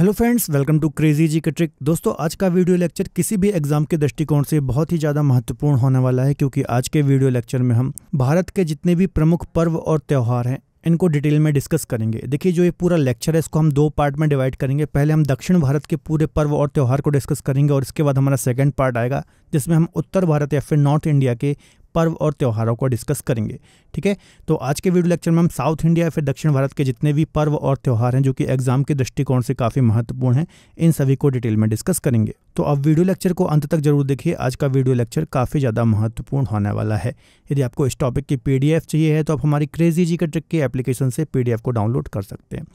hello friends welcome to crazy G के trick दोस्तों आज का वीडियो लेक्चर किसी भी एग्जाम के दृष्टिकोण से बहुत ही ज़्यादा महत्वपूर्ण होने वाला है क्योंकि आज के वीडियो लेक्चर में हम भारत के जितने भी प्रमुख पर्व और त्यौहार हैं इनको डिटेल में डिस्कस करेंगे देखिए जो ये पूरा लेक्चर है इसको हम दो पार्ट में डिवाइड करेंगे पहले हम दक्षिण भारत के पूरे पर्व और त्यौहार को डिस्कस करेंगे और इसके बाद हमारा सेकेंड पार्ट आएगा जिसमें हम उत्तर भारत या फिर नॉर्थ इंडिया के पर्व और त्यौहारों को डिस्कस करेंगे ठीक है तो आज के वीडियो लेक्चर में हम साउथ इंडिया या फिर दक्षिण भारत के जितने भी पर्व और त्यौहार हैं जो कि एग्जाम के दृष्टिकोण से काफ़ी महत्वपूर्ण हैं इन सभी को डिटेल में डिस्कस करेंगे तो अब वीडियो लेक्चर को अंत तक जरूर देखिए आज का वीडियो लेक्चर काफ़ी ज़्यादा महत्वपूर्ण होने वाला है यदि आपको इस टॉपिक की पी चाहिए है तो आप हमारी क्रेजी जी के ट्रिक के एप्लीकेशन से पी को डाउनलोड कर सकते हैं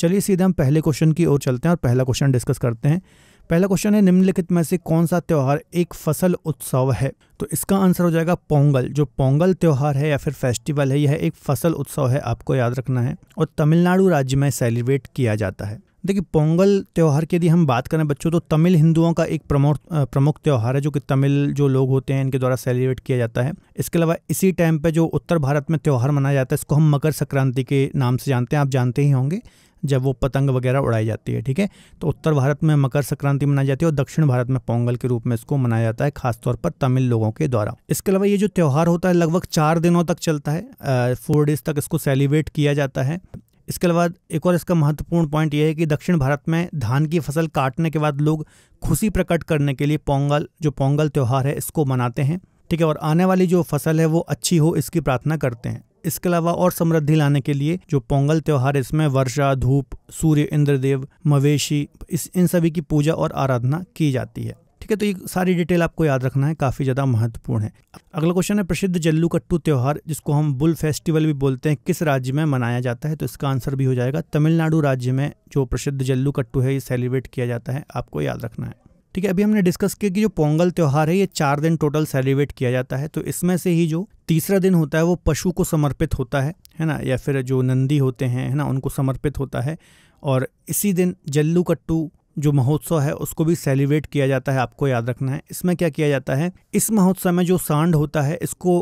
चलिए सीधे हम पहले क्वेश्चन की ओर चलते हैं और पहला क्वेश्चन डिस्कस करते हैं पहला क्वेश्चन है निम्नलिखित में से कौन सा त्यौहार एक फसल उत्सव है तो इसका आंसर हो जाएगा पोंगल जो पोंगल त्यौहार है या फिर फेस्टिवल है यह एक फसल उत्सव है आपको याद रखना है और तमिलनाडु राज्य में सेलिब्रेट किया जाता है देखिए पोंगल त्यौहार की यदि हम बात करें बच्चों तो तमिल हिंदुओं का एक प्रमुख प्रमुख त्यौहार है जो कि तमिल जो लोग होते हैं इनके द्वारा सेलिब्रेट किया जाता है इसके अलावा इसी टाइम पे जो उत्तर भारत में त्यौहार मनाया जाता है इसको हम मकर संक्रांति के नाम से जानते हैं आप जानते ही होंगे जब वो पतंग वगैरह उड़ाई जाती है ठीक है तो उत्तर भारत में मकर संक्रांति मनाई जाती है और दक्षिण भारत में पोंगल के रूप में इसको मनाया जाता है खासतौर पर तमिल लोगों के द्वारा इसके अलावा ये जो त्यौहार होता है लगभग चार दिनों तक चलता है फोर डेज तक इसको सेलिब्रेट किया जाता है इसके अलावा एक और इसका महत्वपूर्ण पॉइंट यह है कि दक्षिण भारत में धान की फसल काटने के बाद लोग खुशी प्रकट करने के लिए पोंगल जो पोंगल त्यौहार है इसको मनाते हैं ठीक है और आने वाली जो फसल है वो अच्छी हो इसकी प्रार्थना करते हैं इसके अलावा और समृद्धि लाने के लिए जो पोंगल त्यौहार इसमें वर्षा धूप सूर्य इंद्रदेव मवेशी इस इन सभी की पूजा और आराधना की जाती है ठीक है तो ये सारी डिटेल आपको याद रखना है काफ़ी ज़्यादा महत्वपूर्ण है अगला क्वेश्चन है प्रसिद्ध जल्लूकट्टू त्यौहार जिसको हम बुल फेस्टिवल भी बोलते हैं किस राज्य में मनाया जाता है तो इसका आंसर भी हो जाएगा तमिलनाडु राज्य में जो प्रसिद्ध जल्लू कट्टू है ये सेलिब्रेट किया जाता है आपको याद रखना है ठीक है अभी हमने डिस्कस किया कि जो पोंगल त्यौहार है ये चार दिन टोटल सेलिब्रेट किया जाता है तो इसमें से ही जो तीसरा दिन होता है वो पशु को समर्पित होता है है ना या फिर जो नंदी होते हैं है ना उनको समर्पित होता है और इसी दिन जल्लू कट्टू जो महोत्सव है उसको भी सेलिब्रेट किया जाता है आपको याद रखना है इसमें क्या किया जाता है इस महोत्सव में जो सांड होता है इसको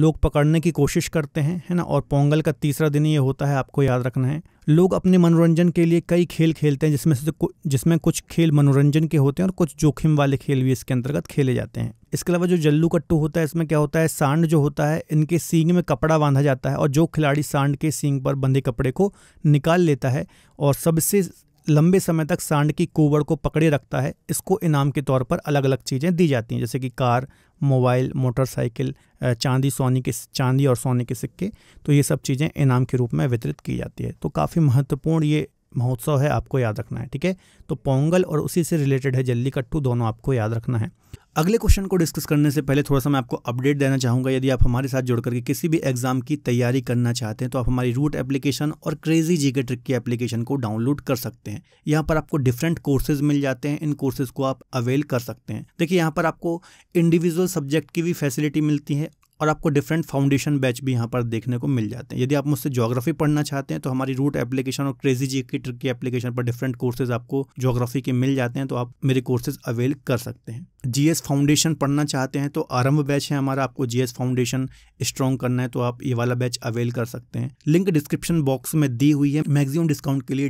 लोग पकड़ने की कोशिश करते हैं है ना और पोंगल का तीसरा दिन ये होता है आपको याद रखना है लोग अपने मनोरंजन के लिए कई खेल खेलते हैं जिसमें से जिसमें कुछ खेल मनोरंजन के होते हैं और कुछ जोखिम वाले खेल भी इसके अंतर्गत खेले जाते हैं इसके अलावा जो जल्लू कट्टू होता है इसमें क्या होता है सांड जो होता है इनके सींग में कपड़ा बांधा जाता है और जो खिलाड़ी सांड के सींग पर बंधे कपड़े को निकाल लेता है और सबसे लंबे समय तक सांड की कोवड़ को पकड़े रखता है इसको इनाम के तौर पर अलग अलग चीज़ें दी जाती हैं जैसे कि कार मोबाइल मोटरसाइकिल चांदी सोने के चांदी और सोने के सिक्के तो ये सब चीज़ें इनाम के रूप में वितरित की जाती है तो काफ़ी महत्वपूर्ण ये महोत्सव है आपको याद रखना है ठीक है तो पोंगल और उसी से रिलेटेड है जल्दी कट्टू दोनों आपको याद रखना है अगले क्वेश्चन को डिस्कस करने से पहले थोड़ा सा मैं आपको अपडेट देना चाहूँगा यदि आप हमारे साथ जुड़ करके किसी भी एग्जाम की तैयारी करना चाहते हैं तो आप हमारी रूट एप्लीकेशन और क्रेजी जी के ट्रिक की एप्लीकेशन को डाउनलोड कर सकते हैं यहाँ पर आपको डिफरेंट कोर्सेज मिल जाते हैं इन कोर्सेज को आप अवेल कर सकते हैं देखिए यहाँ पर आपको इंडिविजुअल सब्जेक्ट की भी फैसिलिटी मिलती है और आपको डिफरेंट फाउंडेशन बैच भी यहाँ पर देखने को मिल जाते हैं यदि आप मुझसे जोग्राफी पढ़ना चाहते हैं तो हमारी रूट एप्लीकेशन और क्रेजी जी की ट्रिक की एप्लीकेशन पर डिफरेंट कोर्सेज आपको जोग्राफी के मिल जाते हैं तो आप मेरे कोर्सेज अवेल कर सकते हैं जीएस फाउंडेशन पढ़ना चाहते हैं तो आरंभ बैच है हमारा आपको जीएस फाउंडेशन स्ट्रॉन्ग करना है तो आप ये वाला बैच अवेल कर सकते हैं लिंक डिस्क्रिप्शन बॉक्स में दी हुई है मैक्सिमम डिस्काउंट के लिए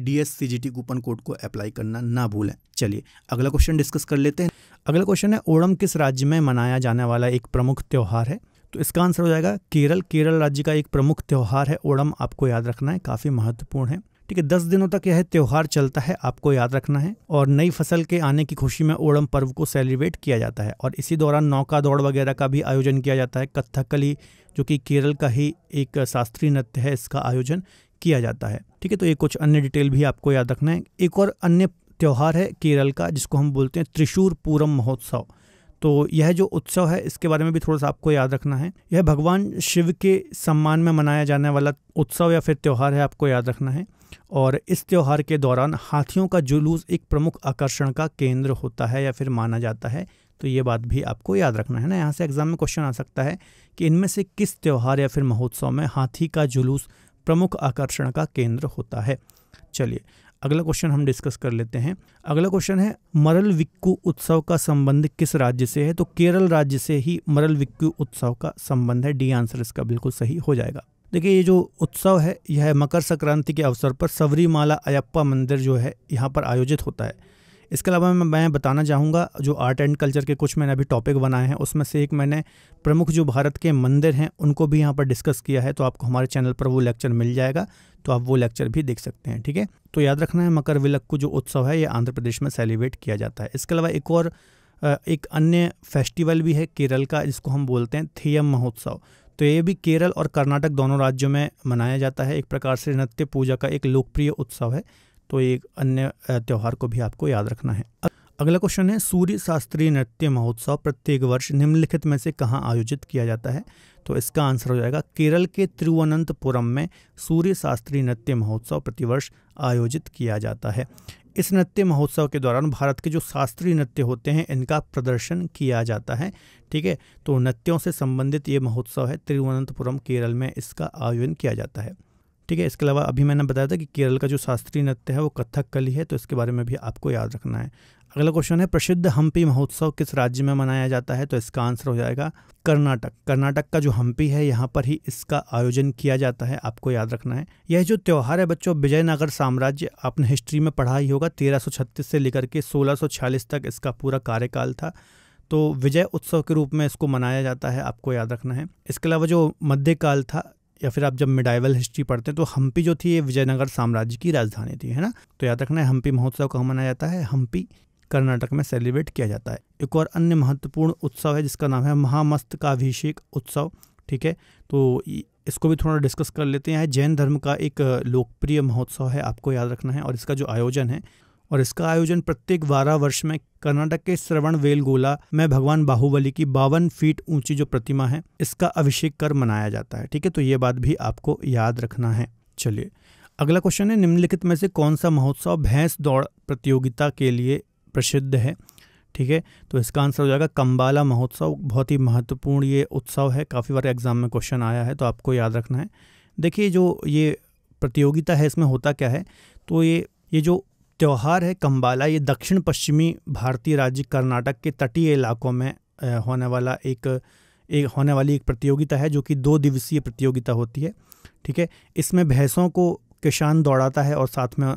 टी कूपन कोड को अप्लाई करना ना भूलें चलिए अगला क्वेश्चन डिस्कस कर लेते हैं अगला क्वेश्चन है ओणम किस राज्य में मनाया जाने वाला एक प्रमुख त्यौहार है तो इसका आंसर हो जाएगा केरल केरल राज्य का एक प्रमुख त्यौहार है ओणम आपको याद रखना है काफ़ी महत्वपूर्ण है ठीक है दस दिनों तक यह त्यौहार चलता है आपको याद रखना है और नई फसल के आने की खुशी में ओणम पर्व को सेलिब्रेट किया जाता है और इसी दौरान नौका दौड़ वगैरह का भी आयोजन किया जाता है कथकली जो कि केरल का ही एक शास्त्रीय नृत्य है इसका आयोजन किया जाता है ठीक है तो ये कुछ अन्य डिटेल भी आपको याद रखना है एक और अन्य त्यौहार है केरल का जिसको हम बोलते हैं त्रिशूर पूरम महोत्सव तो यह जो उत्सव है इसके बारे में भी थोड़ा सा आपको याद रखना है यह भगवान शिव के सम्मान में मनाया जाने वाला उत्सव या फिर त्यौहार है आपको याद रखना है और इस त्यौहार के दौरान हाथियों का जुलूस एक प्रमुख आकर्षण का केंद्र होता है या फिर माना जाता है तो ये बात भी आपको याद रखना है ना यहाँ से एग्ज़ाम में क्वेश्चन आ सकता है कि इनमें से किस त्यौहार या फिर महोत्सव में हाथी का जुलूस प्रमुख आकर्षण का केंद्र होता है चलिए अगला क्वेश्चन हम डिस्कस कर लेते हैं अगला क्वेश्चन है मरल विक्कू उत्सव का संबंध किस राज्य से है तो केरल राज्य से ही मरल विक्कू उत्सव का संबंध है डी आंसर इसका बिल्कुल सही हो जाएगा देखिए ये जो उत्सव है यह मकर संक्रांति के अवसर पर सबरीमाला अयप्पा मंदिर जो है यहाँ पर आयोजित होता है इसके अलावा मैं मैं बताना चाहूँगा जो आर्ट एंड कल्चर के कुछ मैंने अभी टॉपिक बनाए हैं उसमें से एक मैंने प्रमुख जो भारत के मंदिर हैं उनको भी यहाँ पर डिस्कस किया है तो आपको हमारे चैनल पर वो लेक्चर मिल जाएगा तो आप वो लेक्चर भी देख सकते हैं ठीक है तो याद रखना है मकर विलक को जो उत्सव है ये आंध्र प्रदेश में सेलिब्रेट किया जाता है इसके अलावा एक और एक अन्य फेस्टिवल भी है केरल का जिसको हम बोलते हैं थेयम महोत्सव तो ये भी केरल और कर्नाटक दोनों राज्यों में मनाया जाता है एक प्रकार से नृत्य पूजा का एक लोकप्रिय उत्सव है तो एक अन्य त्यौहार को भी आपको याद रखना है अगला क्वेश्चन है सूर्य शास्त्रीय नृत्य महोत्सव प्रत्येक वर्ष निम्नलिखित में से कहाँ आयोजित किया जाता है तो इसका आंसर हो जाएगा केरल के तिरुवनंतपुरम में सूर्य शास्त्रीय नृत्य महोत्सव प्रतिवर्ष आयोजित किया जाता है इस नृत्य महोत्सव के दौरान भारत के जो शास्त्रीय नृत्य होते हैं इनका प्रदर्शन किया जाता है ठीक है तो नृत्यों से संबंधित ये महोत्सव है तिरुवनंतपुरम केरल में इसका आयोजन किया जाता है ठीक है इसके अलावा अभी मैंने बताया था कि केरल का जो शास्त्रीय नृत्य है वो कथक कली है तो इसके बारे में भी आपको याद रखना है अगला क्वेश्चन है प्रसिद्ध हम्पी महोत्सव किस राज्य में मनाया जाता है तो इसका आंसर हो जाएगा कर्नाटक कर्नाटक का जो हम्पी है यहाँ पर ही इसका आयोजन किया जाता है आपको याद रखना है यह जो त्यौहार है बच्चों विजयनगर साम्राज्य आपने हिस्ट्री में पढ़ा ही होगा तेरह से लेकर के सोलह तक इसका पूरा कार्यकाल था तो विजय उत्सव के रूप में इसको मनाया जाता है आपको याद रखना है इसके अलावा जो मध्यकाल था या फिर आप जब मिडाइवल हिस्ट्री पढ़ते हैं तो हम्पी जो थी ये विजयनगर साम्राज्य की राजधानी थी है ना तो याद रखना है हम्पी महोत्सव कहाँ मनाया जाता है हम्पी कर्नाटक में सेलिब्रेट किया जाता है एक और अन्य महत्वपूर्ण उत्सव है जिसका नाम है महामस्त का अभिषेक उत्सव ठीक है तो इसको भी थोड़ा डिस्कस कर लेते हैं जैन धर्म का एक लोकप्रिय महोत्सव है आपको याद रखना है और इसका जो आयोजन है और इसका आयोजन प्रत्येक बारह वर्ष में कर्नाटक के श्रवण वेलगोला में भगवान बाहुबली की बावन फीट ऊंची जो प्रतिमा है इसका अभिषेक कर मनाया जाता है ठीक है तो ये बात भी आपको याद रखना है चलिए अगला क्वेश्चन है निम्नलिखित में से कौन सा महोत्सव भैंस दौड़ प्रतियोगिता के लिए प्रसिद्ध है ठीक है तो इसका आंसर हो जाएगा कम्बाला महोत्सव बहुत ही महत्वपूर्ण ये उत्सव है काफ़ी बार एग्जाम में क्वेश्चन आया है तो आपको याद रखना है देखिए जो ये प्रतियोगिता है इसमें होता क्या है तो ये ये जो त्यौहार है कम्बाला ये दक्षिण पश्चिमी भारतीय राज्य कर्नाटक के तटीय इलाकों में होने वाला एक एक होने वाली एक प्रतियोगिता है जो कि दो दिवसीय प्रतियोगिता होती है ठीक है इसमें भैंसों को किसान दौड़ाता है और साथ में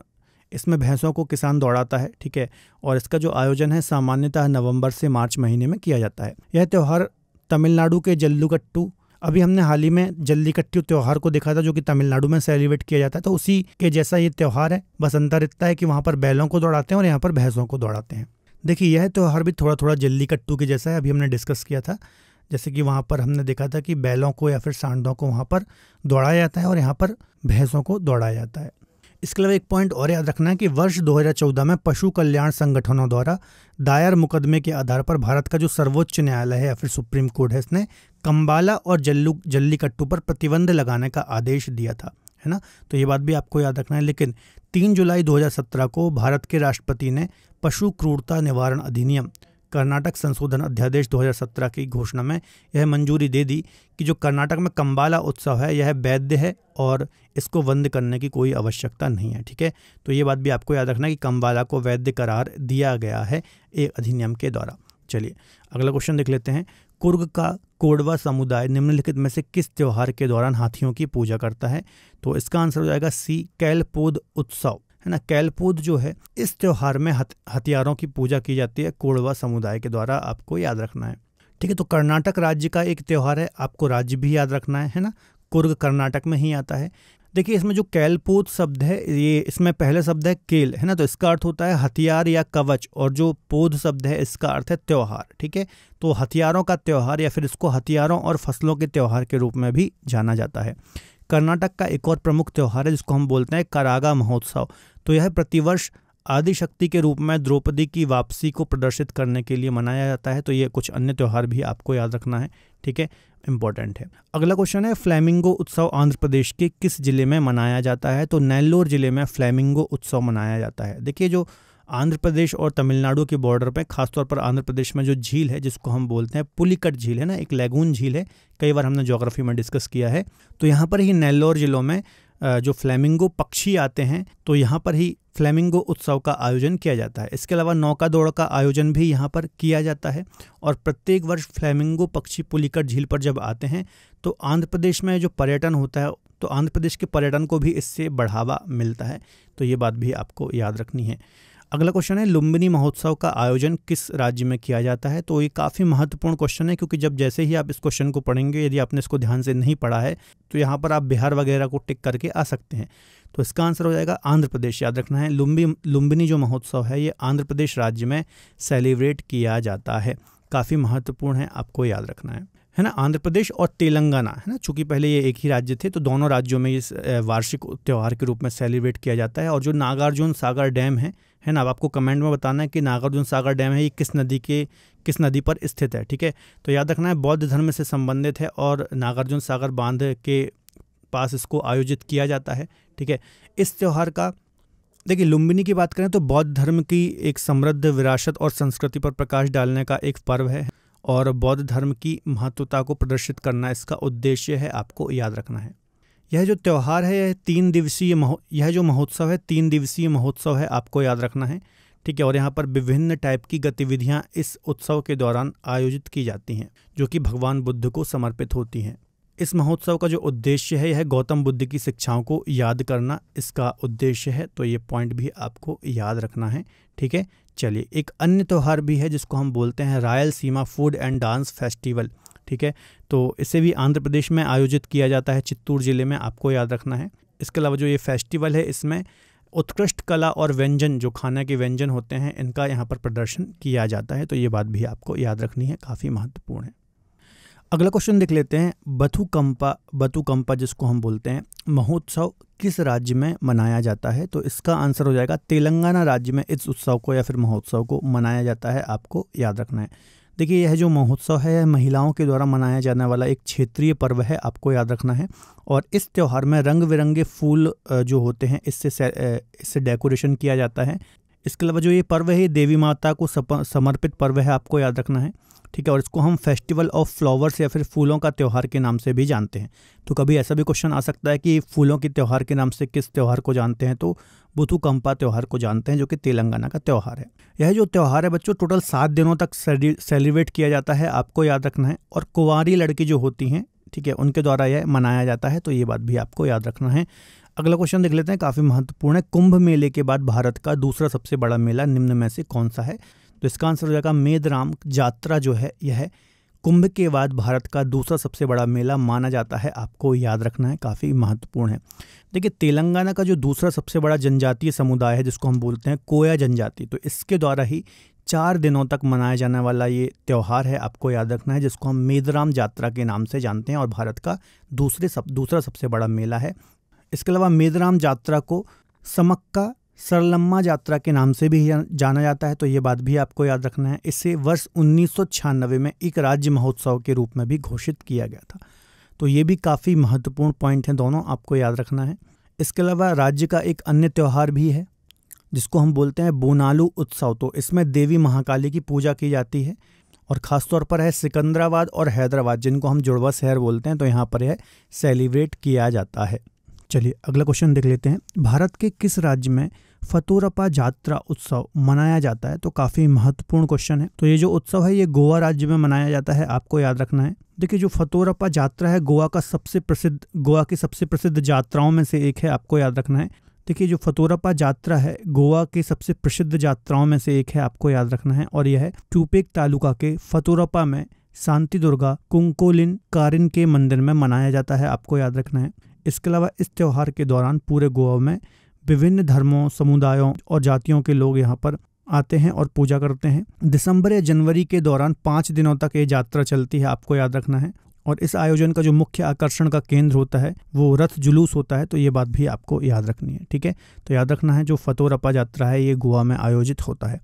इसमें भैंसों को किसान दौड़ाता है ठीक है और इसका जो आयोजन है सामान्यतः नवंबर से मार्च महीने में किया जाता है यह त्यौहार तमिलनाडु के जल्लुकट्टू अभी हमने हाल ही में जल्लीकट्टू त्यौहार को देखा था जो कि तमिलनाडु में सेलिब्रेट किया जाता है तो उसी के जैसा ये त्यौहार है बस अंतर इतना है कि वहाँ पर बैलों को दौड़ाते हैं और यहाँ पर भैंसों को दौड़ाते हैं देखिए यह त्यौहार भी थोड़ा थोड़ा जल्लीकट्टू के जैसा है अभी हमने डिस्कस किया था जैसे कि वहाँ पर हमने देखा था कि बैलों को या फिर सांडों को वहाँ पर दौड़ाया जाता है और यहाँ पर भैंसों को दौड़ाया जाता है इसके अलावा एक पॉइंट और याद रखना है कि वर्ष 2014 में पशु कल्याण संगठनों द्वारा दायर मुकदमे के आधार पर भारत का जो सर्वोच्च न्यायालय है या फिर सुप्रीम कोर्ट है इसने कम्बाला और जल्लू जल्लीकट्टू पर प्रतिबंध लगाने का आदेश दिया था है ना तो ये बात भी आपको याद रखना है लेकिन तीन जुलाई 2017 को भारत के राष्ट्रपति ने पशु क्रूरता निवारण अधिनियम कर्नाटक संशोधन अध्यादेश 2017 की घोषणा में यह मंजूरी दे दी कि जो कर्नाटक में कम्बाला उत्सव है यह वैध है और इसको बंद करने की कोई आवश्यकता नहीं है ठीक है तो ये बात भी आपको याद रखना कि कम्बाला को वैध करार दिया गया है एक अधिनियम के द्वारा चलिए अगला क्वेश्चन देख लेते हैं कुर्ग का कोडवा समुदाय निम्नलिखित में से किस त्यौहार के दौरान हाथियों की पूजा करता है तो इसका आंसर हो जाएगा सी कैलपोद उत्सव है ना कैलपूद जो है इस त्यौहार में हथियारों की पूजा की जाती है कोड़वा समुदाय के द्वारा आपको याद रखना है ठीक है तो कर्नाटक राज्य का एक त्यौहार है आपको राज्य भी याद रखना है है ना कुर्ग कर्नाटक में ही आता है देखिए इसमें जो कैलपूत शब्द है ये इसमें पहले शब्द है केल है ना तो इसका अर्थ होता है हथियार या कवच और जो पोध शब्द है इसका अर्थ है त्यौहार ठीक है तो हथियारों का त्यौहार या फिर इसको हथियारों और फसलों के त्यौहार के रूप में भी जाना जाता है कर्नाटक का एक और प्रमुख त्यौहार है जिसको हम बोलते हैं करागा महोत्सव तो यह प्रतिवर्ष आदिशक्ति के रूप में द्रौपदी की वापसी को प्रदर्शित करने के लिए मनाया जाता है तो ये कुछ अन्य त्यौहार भी आपको याद रखना है ठीक है इंपॉर्टेंट है अगला क्वेश्चन है फ्लैमिंगो उत्सव आंध्र प्रदेश के किस जिले में मनाया जाता है तो नैल्लोर जिले में फ्लैमिंगो उत्सव मनाया जाता है देखिए जो आंध्र प्रदेश और तमिलनाडु के बॉर्डर पर खासतौर पर आंध्र प्रदेश में जो झील है जिसको हम बोलते हैं पुलिकट झील है ना एक लैगून झील है कई बार हमने जोग्राफी में डिस्कस किया है तो यहाँ पर ही नेल्लोर ज़िलों में जो फ्लैमिंगो पक्षी आते हैं तो यहाँ पर ही फ्लैमिंगो उत्सव का आयोजन किया जाता है इसके अलावा नौका दौड़ का आयोजन भी यहाँ पर किया जाता है और प्रत्येक वर्ष फ्लैमिंगो पक्षी पुलिकट झील पर जब आते हैं तो आंध्र प्रदेश में जो पर्यटन होता है तो आंध्र प्रदेश के पर्यटन को भी इससे बढ़ावा मिलता है तो ये बात भी आपको याद रखनी है अगला क्वेश्चन है लुम्बिनी महोत्सव का आयोजन किस राज्य में किया जाता है तो ये काफ़ी महत्वपूर्ण क्वेश्चन है क्योंकि जब जैसे ही आप इस क्वेश्चन को पढ़ेंगे यदि आपने इसको ध्यान से नहीं पढ़ा है तो यहाँ पर आप बिहार वगैरह को टिक करके आ सकते हैं तो इसका आंसर हो जाएगा आंध्र प्रदेश याद रखना है लुम्बी लुम्बिनी जो महोत्सव है ये आंध्र प्रदेश राज्य में सेलिब्रेट किया जाता है काफ़ी महत्वपूर्ण है आपको याद रखना है है ना आंध्र प्रदेश और तेलंगाना है ना चूंकि पहले ये एक ही राज्य थे तो दोनों राज्यों में इस वार्षिक त्यौहार के रूप में सेलिब्रेट किया जाता है और जो नागार्जुन सागर डैम है है ना अब आपको कमेंट में बताना है कि नागार्जुन सागर डैम है ये किस नदी के किस नदी पर स्थित है ठीक है तो याद रखना है बौद्ध धर्म से संबंधित है और नागार्जुन सागर बांध के पास इसको आयोजित किया जाता है ठीक है इस त्यौहार का देखिए लुम्बिनी की बात करें तो बौद्ध धर्म की एक समृद्ध विरासत और संस्कृति पर प्रकाश डालने का एक पर्व है और बौद्ध धर्म की महत्वता को प्रदर्शित करना इसका उद्देश्य है आपको याद रखना है यह जो त्यौहार है यह तीन दिवसीय यह जो महोत्सव है तीन दिवसीय महोत्सव है आपको याद रखना है ठीक है और यहाँ पर विभिन्न टाइप की गतिविधियाँ इस उत्सव के दौरान आयोजित की जाती हैं जो कि भगवान बुद्ध को समर्पित होती हैं इस महोत्सव का जो उद्देश्य है यह गौतम बुद्ध की शिक्षाओं को याद करना इसका उद्देश्य है तो ये पॉइंट भी आपको याद रखना है ठीक है चलिए एक अन्य त्यौहार भी है जिसको हम बोलते हैं Rayalaseema food and dance festival ठीक है तो इसे भी आंध्र प्रदेश में आयोजित किया जाता है चित्तूर ज़िले में आपको याद रखना है इसके अलावा जो ये फेस्टिवल है इसमें उत्कृष्ट कला और व्यंजन जो खाना के व्यंजन होते हैं इनका यहाँ पर प्रदर्शन किया जाता है तो ये बात भी आपको याद रखनी है काफ़ी महत्वपूर्ण है अगला क्वेश्चन देख लेते हैं बथुकंपा बथुकंपा जिसको हम बोलते हैं महोत्सव किस राज्य में मनाया जाता है तो इसका आंसर हो जाएगा तेलंगाना राज्य में इस उत्सव को या फिर महोत्सव को मनाया जाता है आपको याद रखना है देखिए यह जो महोत्सव है महिलाओं के द्वारा मनाया जाने वाला एक क्षेत्रीय पर्व है आपको याद रखना है और इस त्यौहार में रंग बिरंगे फूल जो होते हैं इससे इससे डेकोरेशन किया जाता है इसके अलावा जो ये पर्व है देवी माता को समर्पित पर्व है आपको याद रखना है ठीक है और इसको हम फेस्टिवल ऑफ फ्लावर्स या फिर फूलों का त्यौहार के नाम से भी जानते हैं तो कभी ऐसा भी क्वेश्चन आ सकता है कि फूलों के त्यौहार के नाम से किस त्यौहार को जानते हैं तो बुथु त्यौहार को जानते हैं जो कि तेलंगाना का त्यौहार है यह जो त्यौहार है बच्चों टोटल सात दिनों तक सेलिब्रेट किया जाता है आपको याद रखना है और कुंवारी लड़की जो होती हैं ठीक है उनके द्वारा यह मनाया जाता है तो ये बात भी आपको याद रखना है अगला क्वेश्चन देख लेते हैं काफ़ी महत्वपूर्ण है कुंभ मेले के बाद भारत का दूसरा सबसे बड़ा मेला निम्न में से कौन सा है तो इसका आंसर हो जाएगा मेदराम यात्रा जो है यह कुंभ के बाद भारत का दूसरा सबसे बड़ा मेला माना जाता है आपको याद रखना है काफ़ी महत्वपूर्ण है देखिए तेलंगाना का जो दूसरा सबसे बड़ा जनजातीय समुदाय है जिसको हम बोलते हैं कोया जनजाति तो इसके द्वारा ही चार दिनों तक मनाया जाने वाला ये त्यौहार है आपको याद रखना है जिसको हम मेदराम यात्रा के नाम से जानते हैं और भारत का दूसरे सब दूसरा सबसे बड़ा मेला है इसके अलावा मेदराम यात्रा को समक्का सरलम्मा यात्रा के नाम से भी जाना जाता है तो ये बात भी आपको याद रखना है इसे वर्ष उन्नीस में एक राज्य महोत्सव के रूप में भी घोषित किया गया था तो ये भी काफ़ी महत्वपूर्ण पॉइंट हैं दोनों आपको याद रखना है इसके अलावा राज्य का एक अन्य त्यौहार भी है जिसको हम बोलते हैं बोनालू उत्सव तो इसमें देवी महाकाली की पूजा की जाती है और ख़ास तौर पर है सिकंदराबाद और हैदराबाद जिनको हम जुड़वा शहर बोलते हैं तो यहाँ पर यह सेलिब्रेट किया जाता है चलिए अगला क्वेश्चन देख लेते हैं भारत के किस राज्य में फतूरपा जात्रा उत्सव मनाया जाता है तो काफ़ी महत्वपूर्ण क्वेश्चन है तो ये जो उत्सव है ये गोवा राज्य में मनाया जाता है आपको याद रखना है देखिए जो फतोरपा जात्रा है गोवा का सबसे प्रसिद्ध गोवा की सबसे प्रसिद्ध यात्राओं में से एक है आपको याद रखना है देखिए जो फतोरपा जात्रा है गोवा की सबसे प्रसिद्ध यात्राओं में से एक है आपको याद रखना है और यह है टूपेक तालुका के फतोरपा में शांति दुर्गा कुंकोलिन कारिन के मंदिर में मनाया जाता है आपको याद रखना है इसके अलावा इस त्यौहार के दौरान पूरे गोवा में विभिन्न धर्मों समुदायों और जातियों के लोग यहाँ पर आते हैं और पूजा करते हैं दिसंबर या जनवरी के दौरान पाँच दिनों तक ये यात्रा चलती है आपको याद रखना है और इस आयोजन का जो मुख्य आकर्षण का केंद्र होता है वो रथ जुलूस होता है तो ये बात भी आपको याद रखनी है ठीक है तो याद रखना है जो फतोरपा यात्रा है ये गोवा में आयोजित होता है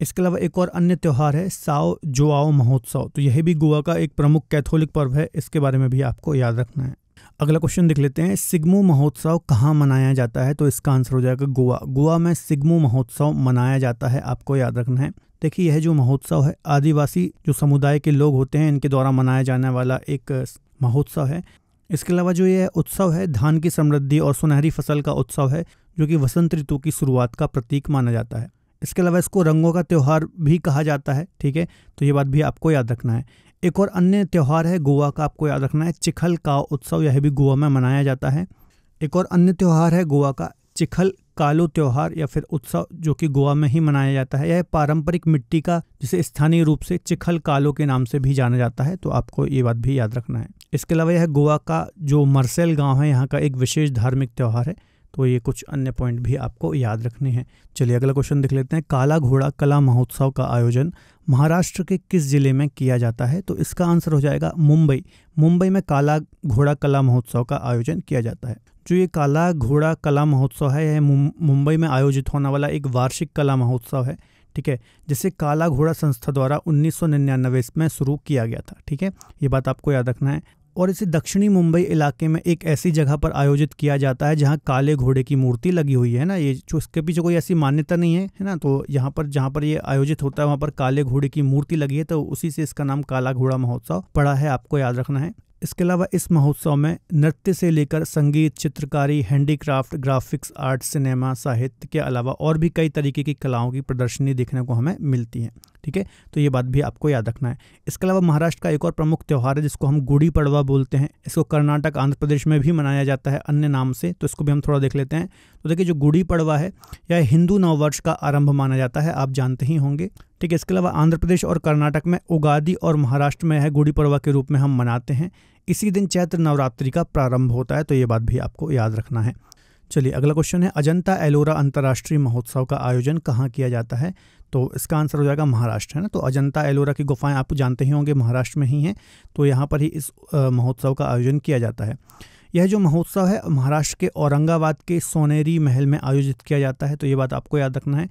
इसके अलावा एक और अन्य त्यौहार है साओ जोआओ महोत्सव तो यह भी गोवा का एक प्रमुख कैथोलिक पर्व है इसके बारे में भी आपको याद रखना है अगला क्वेश्चन देख लेते हैं सिग्मो महोत्सव कहाँ मनाया जाता है तो इसका आंसर हो जाएगा गोवा गोवा में सिग्मो महोत्सव मनाया जाता है आपको याद रखना है देखिए यह जो महोत्सव है आदिवासी जो समुदाय के लोग होते हैं इनके द्वारा मनाया जाने वाला एक महोत्सव है इसके अलावा जो यह उत्सव है धान की समृद्धि और सुनहरी फसल का उत्सव है जो कि वसंत ऋतु की शुरुआत का प्रतीक माना जाता है इसके अलावा इसको रंगों का त्यौहार भी कहा जाता है ठीक है तो ये बात भी आपको याद रखना है एक और अन्य त्यौहार है गोवा का आपको याद रखना है चिखल का उत्सव यह भी गोवा में मनाया जाता है एक और अन्य त्यौहार है गोवा का चिखल कालो त्यौहार या फिर उत्सव जो कि गोवा में ही मनाया जाता है यह पारंपरिक मिट्टी का जिसे स्थानीय रूप से चिखल कालो के नाम से भी जाना जाता है तो आपको ये बात भी याद रखना है इसके अलावा यह गोवा का जो मरसेल गांव है यहाँ का एक विशेष धार्मिक त्यौहार है तो ये कुछ अन्य पॉइंट भी आपको याद रखने हैं चलिए अगला क्वेश्चन देख लेते हैं काला घोड़ा कला महोत्सव का आयोजन महाराष्ट्र के किस ज़िले में किया जाता है तो इसका आंसर हो जाएगा मुंबई मुंबई में काला घोड़ा कला महोत्सव का आयोजन किया जाता है जो ये काला घोड़ा कला महोत्सव है यह मुंबई में आयोजित होने वाला एक वार्षिक कला महोत्सव है ठीक है जिसे काला घोड़ा संस्था द्वारा 1999 में शुरू किया गया था ठीक है ये बात आपको याद रखना है और इसे दक्षिणी मुंबई इलाके में एक ऐसी जगह पर आयोजित किया जाता है जहाँ काले घोड़े की मूर्ति लगी हुई है ना ये जो इसके पीछे कोई ऐसी मान्यता नहीं है है ना तो यहाँ पर जहाँ पर ये आयोजित होता है वहाँ पर काले घोड़े की मूर्ति लगी है तो उसी से इसका नाम काला घोड़ा महोत्सव पड़ा है आपको याद रखना है इसके अलावा इस महोत्सव में नृत्य से लेकर संगीत चित्रकारी हैंडीक्राफ्ट ग्राफिक्स आर्ट सिनेमा साहित्य के अलावा और भी कई तरीके की कलाओं की प्रदर्शनी देखने को हमें मिलती है ठीक है तो ये बात भी आपको याद रखना है इसके अलावा महाराष्ट्र का एक और प्रमुख त्यौहार है जिसको हम गुड़ी पड़वा बोलते हैं इसको कर्नाटक आंध्र प्रदेश में भी मनाया जाता है अन्य नाम से तो इसको भी हम थोड़ा देख लेते हैं तो देखिए जो गुड़ी पड़वा है यह हिंदू नववर्ष का आरंभ माना जाता है आप जानते ही होंगे ठीक है इसके अलावा आंध्र प्रदेश और कर्नाटक में उगादी और महाराष्ट्र में है गुड़ी पड़वा के रूप में हम मनाते हैं इसी दिन चैत्र नवरात्रि का प्रारंभ होता है तो ये बात भी आपको याद रखना है चलिए अगला क्वेश्चन है अजंता एलोरा अंतर्राष्ट्रीय महोत्सव का आयोजन कहाँ किया जाता है तो इसका आंसर हो जाएगा महाराष्ट्र है ना तो अजंता एलोरा की गुफाएं आप जानते ही होंगे महाराष्ट्र में ही हैं तो यहाँ पर ही इस महोत्सव का आयोजन किया जाता है यह जो महोत्सव है महाराष्ट्र के औरंगाबाद के सोनेरी महल में आयोजित किया जाता है तो ये बात आपको याद रखना है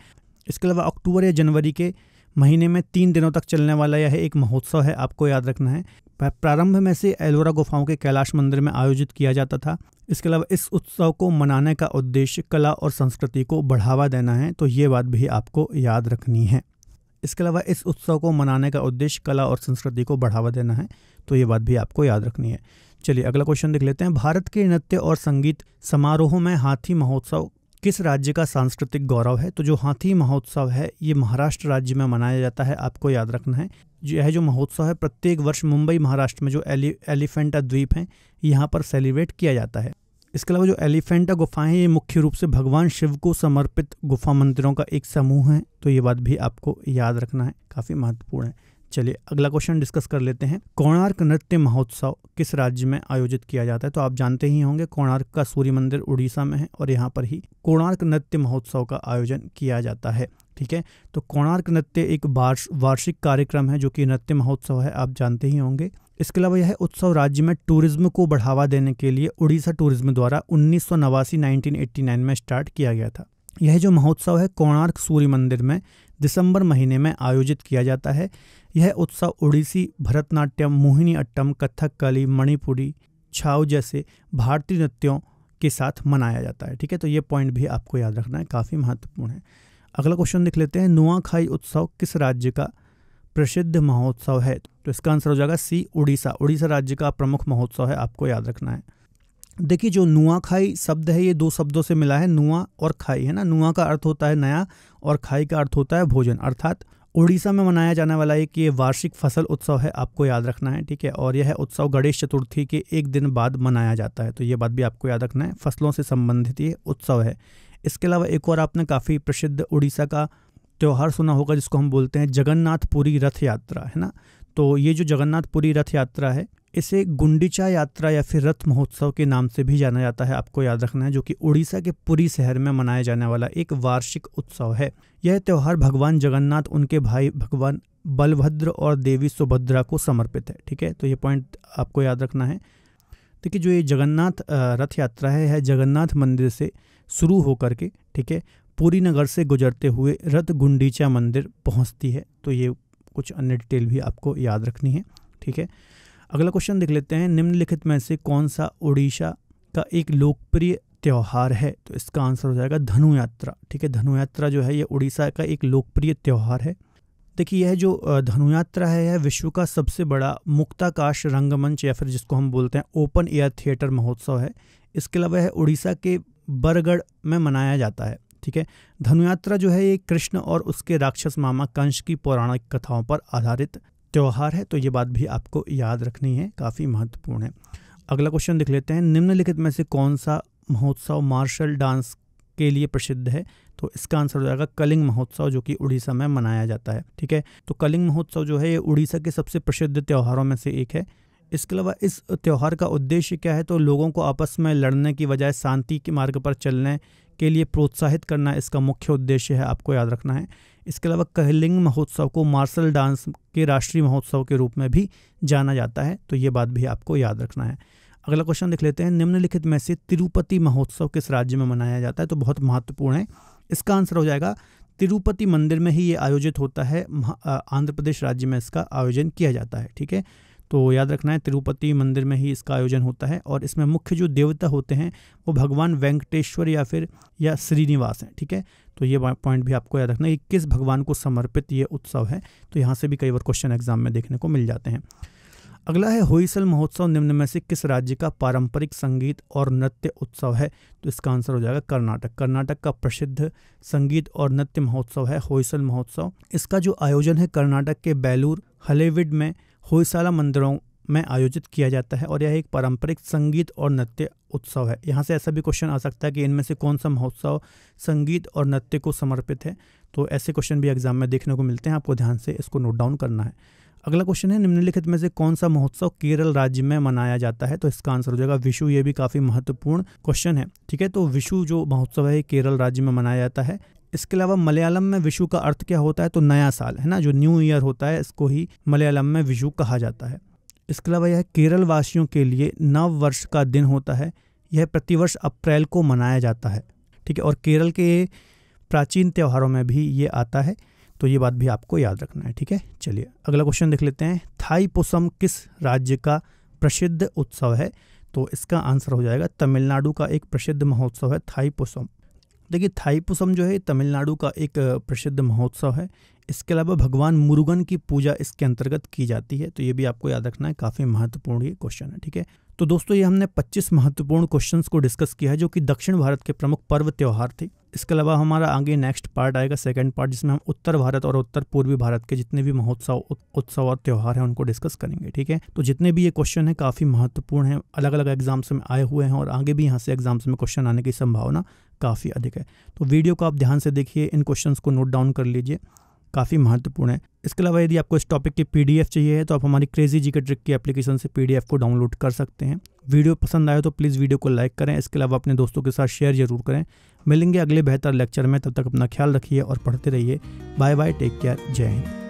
इसके अलावा अक्टूबर या जनवरी के महीने में तीन दिनों तक चलने वाला यह एक महोत्सव है आपको याद रखना है प्रारंभ में से एलोरा गुफाओं के कैलाश मंदिर में आयोजित किया जाता था इसके अलावा इस उत्सव को मनाने का उद्देश्य कला और संस्कृति को बढ़ावा देना है तो ये बात भी आपको याद रखनी है इसके अलावा इस उत्सव को मनाने का उद्देश्य कला और संस्कृति को बढ़ावा देना है तो ये बात भी आपको याद रखनी है चलिए अगला क्वेश्चन देख लेते हैं भारत के नृत्य और संगीत समारोह में हाथी महोत्सव किस राज्य का सांस्कृतिक गौरव है तो जो हाथी महोत्सव है ये महाराष्ट्र राज्य में मनाया जाता है आपको याद रखना है यह जो महोत्सव है प्रत्येक वर्ष मुंबई महाराष्ट्र में जो एलि एलिफेंटा द्वीप हैं यहाँ पर सेलिब्रेट किया जाता है इसके अलावा जो एलिफेंटा गुफाएं ये मुख्य रूप से भगवान शिव को समर्पित गुफा मंदिरों का एक समूह है तो ये बात भी आपको याद रखना है काफ़ी महत्वपूर्ण है चलिए अगला क्वेश्चन डिस्कस कर लेते हैं कोणार्क नृत्य महोत्सव किस राज्य में आयोजित किया जाता है तो आप जानते ही होंगे कोणार्क का सूर्य मंदिर उड़ीसा में है और यहाँ पर ही कोणार्क नृत्य महोत्सव का आयोजन किया जाता है ठीक है तो कोणार्क नृत्य एक वार्षिक कार्यक्रम है जो कि नृत्य महोत्सव है आप जानते ही होंगे इसके अलावा यह उत्सव राज्य में टूरिज्म को बढ़ावा देने के लिए उड़ीसा टूरिज्म द्वारा उन्नीस सौ नवासी में स्टार्ट किया गया था यह जो महोत्सव है कोणार्क सूर्य मंदिर में दिसंबर महीने में आयोजित किया जाता है यह उत्सव उड़ीसी भरतनाट्यम मोहिनी अट्टम कथकली मणिपुरी छाव जैसे भारतीय नृत्यों के साथ मनाया जाता है ठीक है तो ये पॉइंट भी आपको याद रखना है काफ़ी महत्वपूर्ण है अगला क्वेश्चन देख लेते हैं नुआखाई उत्सव किस राज्य का प्रसिद्ध महोत्सव है तो इसका आंसर हो जाएगा सी उड़ीसा उड़ीसा राज्य का प्रमुख महोत्सव है आपको याद रखना है देखिए जो नुआखाई शब्द है ये दो शब्दों से मिला है नुआ और खाई है ना नुआ का अर्थ होता है नया और खाई का अर्थ होता है भोजन अर्थात उड़ीसा में मनाया जाने वाला एक ये वार्षिक फसल उत्सव है आपको याद रखना है ठीक है और यह उत्सव गणेश चतुर्थी के एक दिन बाद मनाया जाता है तो ये बात भी आपको याद रखना है फसलों से संबंधित ये उत्सव है इसके अलावा एक और आपने काफ़ी प्रसिद्ध उड़ीसा का त्यौहार सुना होगा जिसको हम बोलते हैं जगन्नाथपुरी रथ यात्रा है ना तो ये जो जगन्नाथपुरी रथ यात्रा है इसे गुंडीचा यात्रा या फिर रथ महोत्सव के नाम से भी जाना जाता है आपको याद रखना है जो कि उड़ीसा के पुरी शहर में मनाया जाने वाला एक वार्षिक उत्सव है यह त्यौहार भगवान जगन्नाथ उनके भाई भगवान बलभद्र और देवी सुभद्रा को समर्पित है ठीक है तो ये पॉइंट आपको याद रखना है देखिए जो ये जगन्नाथ रथ यात्रा है यह जगन्नाथ मंदिर से शुरू होकर के ठीक है पूरी नगर से गुजरते हुए रथ गुंडीचा मंदिर पहुंचती है तो ये कुछ अन्य डिटेल भी आपको याद रखनी है ठीक है अगला क्वेश्चन देख लेते हैं निम्नलिखित में से कौन सा उड़ीसा का एक लोकप्रिय त्यौहार है तो इसका आंसर हो जाएगा धनु यात्रा ठीक है धनु यात्रा जो है ये उड़ीसा का एक लोकप्रिय त्यौहार है देखिए यह जो धनु यात्रा है यह विश्व का सबसे बड़ा मुक्ताकाश रंगमंच या फिर जिसको हम बोलते हैं ओपन एयर थिएटर महोत्सव है इसके अलावा यह उड़ीसा के बरगढ़ में मनाया जाता है ठीक है धनुयात्रा जो है ये कृष्ण और उसके राक्षस मामा कंश की पौराणिक कथाओं पर आधारित त्यौहार है तो ये बात भी आपको याद रखनी है काफ़ी महत्वपूर्ण है अगला क्वेश्चन देख लेते हैं निम्नलिखित में से कौन सा महोत्सव मार्शल डांस के लिए प्रसिद्ध है तो इसका आंसर हो जाएगा कलिंग महोत्सव जो कि उड़ीसा में मनाया जाता है ठीक है तो कलिंग महोत्सव जो है ये उड़ीसा के सबसे प्रसिद्ध त्यौहारों में से एक है इसके अलावा इस त्यौहार का उद्देश्य क्या है तो लोगों को आपस में लड़ने की बजाय शांति के मार्ग पर चलने के लिए प्रोत्साहित करना इसका मुख्य उद्देश्य है आपको याद रखना है इसके अलावा कहलिंग महोत्सव को मार्शल डांस के राष्ट्रीय महोत्सव के रूप में भी जाना जाता है तो ये बात भी आपको याद रखना है अगला क्वेश्चन देख लेते हैं निम्नलिखित में से तिरुपति महोत्सव किस राज्य में मनाया जाता है तो बहुत महत्वपूर्ण है इसका आंसर हो जाएगा तिरुपति मंदिर में ही ये आयोजित होता है आंध्र प्रदेश राज्य में इसका आयोजन किया जाता है ठीक है तो याद रखना है तिरुपति मंदिर में ही इसका आयोजन होता है और इसमें मुख्य जो देवता होते हैं वो भगवान वेंकटेश्वर या फिर या श्रीनिवास हैं ठीक है तो ये पॉइंट भी आपको याद रखना है कि किस भगवान को समर्पित ये उत्सव है तो यहाँ से भी कई बार क्वेश्चन एग्जाम में देखने को मिल जाते हैं अगला है होईसल महोत्सव निम्न में से किस राज्य का पारंपरिक संगीत और नृत्य उत्सव है तो इसका आंसर हो जाएगा कर्नाटक कर्नाटक का प्रसिद्ध संगीत और नृत्य महोत्सव है होईसल महोत्सव इसका जो आयोजन है कर्नाटक के बैलूर हलेविड में होयसाला मंदिरों में आयोजित किया जाता है और यह एक पारंपरिक संगीत और नृत्य उत्सव है यहाँ से ऐसा भी क्वेश्चन आ सकता है कि इनमें से कौन सा महोत्सव संगीत और नृत्य को समर्पित है तो ऐसे क्वेश्चन भी एग्जाम में देखने को मिलते हैं आपको ध्यान से इसको नोट डाउन करना है अगला क्वेश्चन है निम्नलिखित में से कौन सा महोत्सव केरल राज्य में मनाया जाता है तो इसका आंसर हो जाएगा विशु ये भी काफ़ी महत्वपूर्ण क्वेश्चन है ठीक है तो विशु जो महोत्सव है केरल राज्य में मनाया जाता है इसके अलावा मलयालम में विशु का अर्थ क्या होता है तो नया साल है ना जो न्यू ईयर होता है इसको ही मलयालम में विशु कहा जाता है इसके अलावा यह केरल वासियों के लिए नव वर्ष का दिन होता है यह प्रतिवर्ष अप्रैल को मनाया जाता है ठीक है और केरल के प्राचीन त्यौहारों में भी ये आता है तो ये बात भी आपको याद रखना है ठीक है चलिए अगला क्वेश्चन देख लेते हैं थाई पुसम किस राज्य का प्रसिद्ध उत्सव है तो इसका आंसर हो जाएगा तमिलनाडु का एक प्रसिद्ध महोत्सव है थाई पुसम देखिए थाईपुसम जो है तमिलनाडु का एक प्रसिद्ध महोत्सव है इसके अलावा भगवान मुरुगन की पूजा इसके अंतर्गत की जाती है तो ये भी आपको याद रखना है काफ़ी महत्वपूर्ण ये क्वेश्चन है ठीक है तो दोस्तों ये हमने 25 महत्वपूर्ण क्वेश्चंस को डिस्कस किया है जो कि दक्षिण भारत के प्रमुख पर्व त्यौहार थे इसके अलावा हमारा आगे नेक्स्ट पार्ट आएगा सेकेंड पार्ट जिसमें हम उत्तर भारत और उत्तर पूर्वी भारत के जितने भी महोत्सव उत्सव और त्यौहार हैं उनको डिस्कस करेंगे ठीक है तो जितने भी ये क्वेश्चन है काफ़ी महत्वपूर्ण है अलग अलग एग्जाम्स में आए हुए हैं और आगे भी यहाँ से एग्जाम्स में क्वेश्चन आने की संभावना काफ़ी अधिक है तो वीडियो को आप ध्यान से देखिए इन क्वेश्चन को नोट डाउन कर लीजिए काफ़ी महत्वपूर्ण है इसके अलावा यदि आपको इस टॉपिक की पी चाहिए है तो आप हमारी क्रेजी जी के ट्रिक की एप्लीकेशन से पी को डाउनलोड कर सकते हैं वीडियो पसंद आए तो प्लीज़ वीडियो को लाइक करें इसके अलावा अपने दोस्तों के साथ शेयर जरूर करें मिलेंगे अगले बेहतर लेक्चर में तब तक अपना ख्याल रखिए और पढ़ते रहिए बाय बाय टेक केयर जय हिंद